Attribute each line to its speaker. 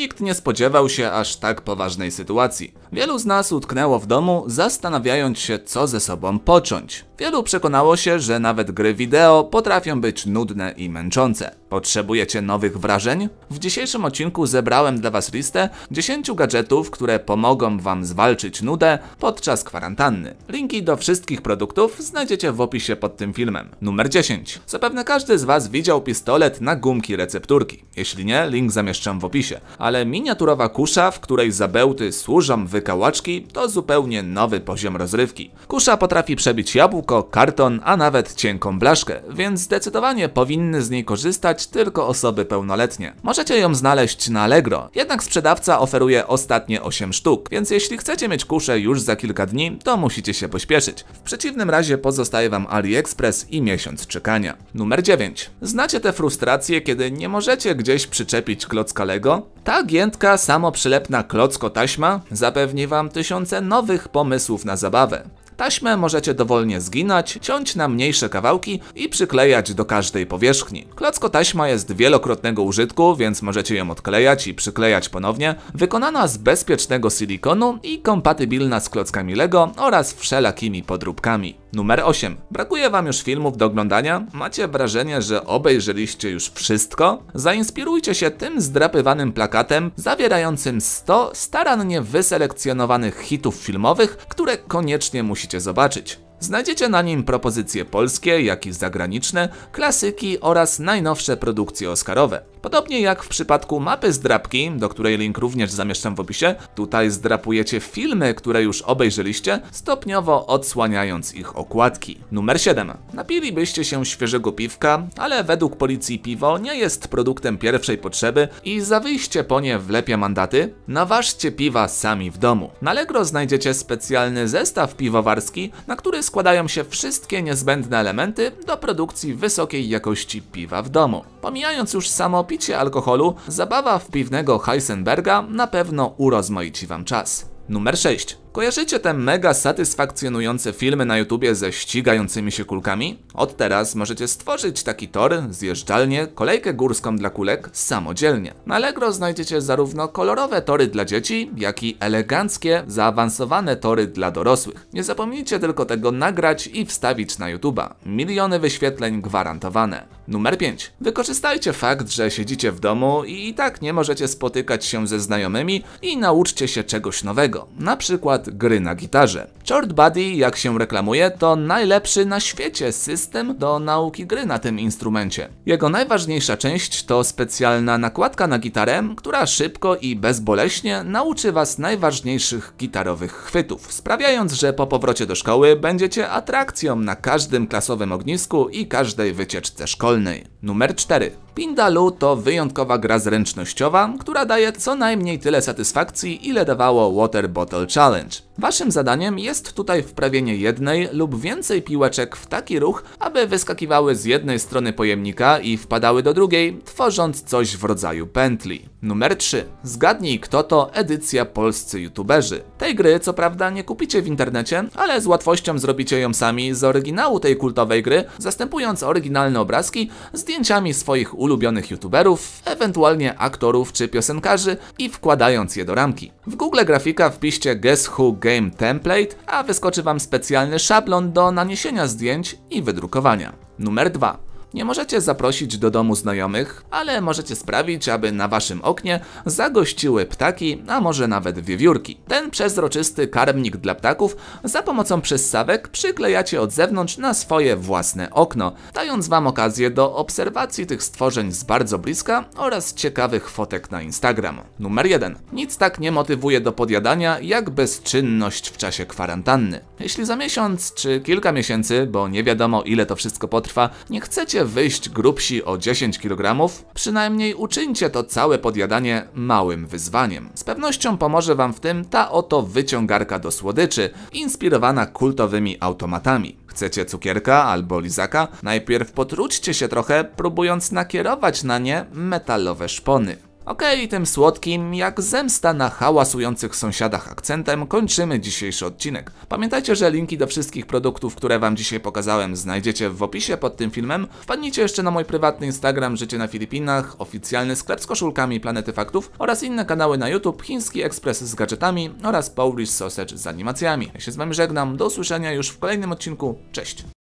Speaker 1: Nikt nie spodziewał się aż tak poważnej sytuacji. Wielu z nas utknęło w domu, zastanawiając się, co ze sobą począć. Wielu przekonało się, że nawet gry wideo potrafią być nudne i męczące. Potrzebujecie nowych wrażeń? W dzisiejszym odcinku zebrałem dla Was listę 10 gadżetów, które pomogą Wam zwalczyć nudę podczas kwarantanny. Linki do wszystkich produktów znajdziecie w opisie pod tym filmem. Numer 10. Zapewne każdy z Was widział pistolet na gumki recepturki. Jeśli nie, link zamieszczam w opisie. Ale miniaturowa kusza, w której zabełty służą wykałaczki, to zupełnie nowy poziom rozrywki. Kusza potrafi przebić jabłko, karton, a nawet cienką blaszkę, więc zdecydowanie powinny z niej korzystać tylko osoby pełnoletnie. Możecie ją znaleźć na Allegro, jednak sprzedawca oferuje ostatnie 8 sztuk, więc jeśli chcecie mieć kuszę już za kilka dni, to musicie się pośpieszyć. W przeciwnym razie pozostaje wam AliExpress i miesiąc czekania. Numer 9. Znacie te frustracje, kiedy nie możecie gdzieś przyczepić klocka Lego? Ta giętka samoprzylepna klocko taśma zapewni wam tysiące nowych pomysłów na zabawę. Taśmę możecie dowolnie zginać, ciąć na mniejsze kawałki i przyklejać do każdej powierzchni. Klockotaśma jest wielokrotnego użytku, więc możecie ją odklejać i przyklejać ponownie. Wykonana z bezpiecznego silikonu i kompatybilna z klockami LEGO oraz wszelakimi podróbkami. Numer 8. Brakuje wam już filmów do oglądania? Macie wrażenie, że obejrzeliście już wszystko? Zainspirujcie się tym zdrapywanym plakatem zawierającym 100 starannie wyselekcjonowanych hitów filmowych, które koniecznie musicie zobaczyć. Znajdziecie na nim propozycje polskie, jak i zagraniczne, klasyki oraz najnowsze produkcje oscarowe. Podobnie jak w przypadku mapy zdrapki, do której link również zamieszczam w opisie, tutaj zdrapujecie filmy, które już obejrzeliście, stopniowo odsłaniając ich okładki. Numer 7. Napilibyście się świeżego piwka, ale według policji piwo nie jest produktem pierwszej potrzeby i za wyjście po nie wlepia mandaty, naważcie piwa sami w domu. Na znajdziecie specjalny zestaw piwowarski, na który składają się wszystkie niezbędne elementy do produkcji wysokiej jakości piwa w domu. Pomijając już samo picie alkoholu, zabawa w piwnego Heisenberga na pewno urozmaici Wam czas. Numer 6. Kojarzycie te mega satysfakcjonujące filmy na YouTubie ze ścigającymi się kulkami? Od teraz możecie stworzyć taki tor, zjeżdżalnię, kolejkę górską dla kulek samodzielnie. Na Allegro znajdziecie zarówno kolorowe tory dla dzieci, jak i eleganckie, zaawansowane tory dla dorosłych. Nie zapomnijcie tylko tego nagrać i wstawić na YouTube'a. Miliony wyświetleń gwarantowane. Numer 5. Wykorzystajcie fakt, że siedzicie w domu i, i tak nie możecie spotykać się ze znajomymi i nauczcie się czegoś nowego, na przykład gry na gitarze. Short Buddy, jak się reklamuje, to najlepszy na świecie system do nauki gry na tym instrumencie. Jego najważniejsza część to specjalna nakładka na gitarę, która szybko i bezboleśnie nauczy Was najważniejszych gitarowych chwytów, sprawiając, że po powrocie do szkoły będziecie atrakcją na każdym klasowym ognisku i każdej wycieczce szkolnej. Número Numer 4. Pindalu to wyjątkowa gra zręcznościowa, która daje co najmniej tyle satysfakcji, ile dawało Water Bottle Challenge. Waszym zadaniem jest tutaj wprawienie jednej lub więcej piłeczek w taki ruch, aby wyskakiwały z jednej strony pojemnika i wpadały do drugiej, tworząc coś w rodzaju pętli. Numer 3. Zgadnij kto to edycja polscy youtuberzy. Tej gry co prawda nie kupicie w internecie, ale z łatwością zrobicie ją sami z oryginału tej kultowej gry, zastępując oryginalne obrazki zdjęciami swoich ulubionych youtuberów, ewentualnie aktorów czy piosenkarzy i wkładając je do ramki. W Google Grafika wpiszcie Guess Who Game Template, a wyskoczy Wam specjalny szablon do naniesienia zdjęć i wydrukowania. Numer 2. Nie możecie zaprosić do domu znajomych, ale możecie sprawić, aby na waszym oknie zagościły ptaki, a może nawet wiewiórki. Ten przezroczysty karmnik dla ptaków za pomocą przyssawek przyklejacie od zewnątrz na swoje własne okno, dając wam okazję do obserwacji tych stworzeń z bardzo bliska oraz ciekawych fotek na Instagram. Numer 1. Nic tak nie motywuje do podjadania, jak bezczynność w czasie kwarantanny. Jeśli za miesiąc czy kilka miesięcy, bo nie wiadomo ile to wszystko potrwa, nie chcecie chcecie wyjść grubsi o 10 kg, przynajmniej uczyńcie to całe podjadanie małym wyzwaniem. Z pewnością pomoże wam w tym ta oto wyciągarka do słodyczy, inspirowana kultowymi automatami. Chcecie cukierka albo lizaka? Najpierw potrućcie się trochę, próbując nakierować na nie metalowe szpony. Okej, okay, tym słodkim, jak zemsta na hałasujących sąsiadach akcentem, kończymy dzisiejszy odcinek. Pamiętajcie, że linki do wszystkich produktów, które wam dzisiaj pokazałem znajdziecie w opisie pod tym filmem. Wpadnijcie jeszcze na mój prywatny Instagram Życie na Filipinach, oficjalny sklep z koszulkami Planety Faktów oraz inne kanały na YouTube, Chiński Ekspres z gadżetami oraz Polish Sausage z animacjami. Ja się z wami żegnam, do usłyszenia już w kolejnym odcinku, cześć!